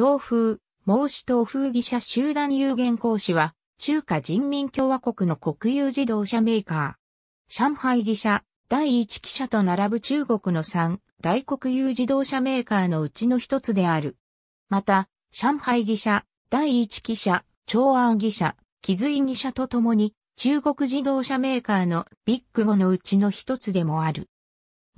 東風、孟子東風技社集団有限公司は、中華人民共和国の国有自動車メーカー。上海技社、第一記者と並ぶ中国の3大国有自動車メーカーのうちの一つである。また、上海技社、第一記者、長安技社、気髄技社とともに、中国自動車メーカーのビッグ5のうちの一つでもある。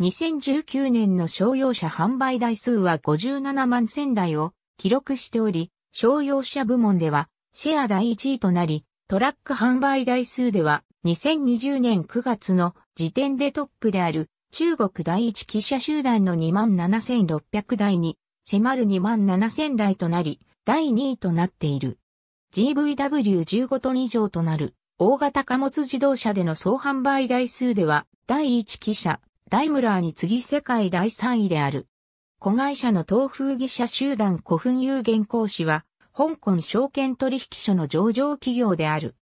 2019年の商用車販売台数は57万千台を記録しており、商用車部門ではシェア第1位となり、トラック販売台数では2020年9月の時点でトップである中国第一汽車集団の27,600台に迫る27,000台となり、第2位となっている。GVW15 トン以上となる大型貨物自動車での総販売台数では第1汽車、ダイムラーに次世界第3位である。子会社の東風技社集団古墳有限公司は、香港証券取引所の上場企業である。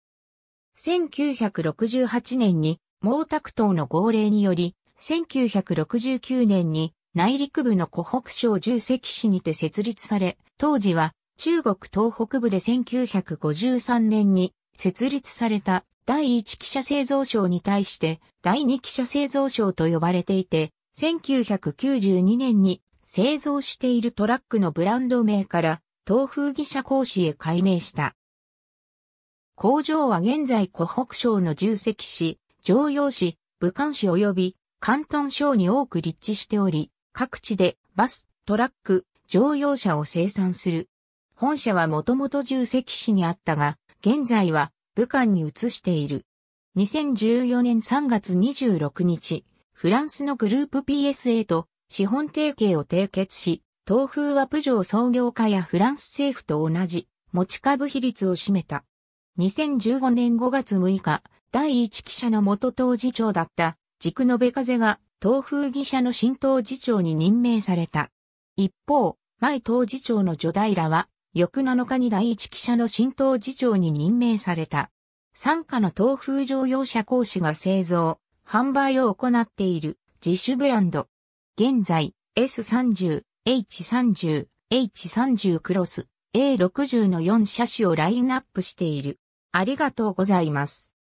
1968年に毛沢東の号令により、1969年に内陸部の湖北省重石市にて設立され、当時は中国東北部で1953年に設立された第1記者製造省に対して第2記者製造省と呼ばれていて、1992年に製造しているトラックのブランド名から東風義社講師へ改名した。工場は現在湖北省の重積市、常用市、武漢市及び関東省に多く立地しており、各地でバス、トラック、乗用車を生産する。本社はもともと重積市にあったが、現在は武漢に移している。2014年3月26日、フランスのグループ PSA と資本提携を締結し、東風はプジョー創業家やフランス政府と同じ持ち株比率を占めた。2015年5月6日、第一記者の元当事長だった、軸クノベが、東風記者の新当事長に任命された。一方、前当事長のジョダイラは、翌7日に第一記者の新当事長に任命された。参加の東風乗用車講師が製造、販売を行っている自主ブランド、現在、S30、H30、H30 クロス、A60 の4車種をラインナップしている。ありがとうございます。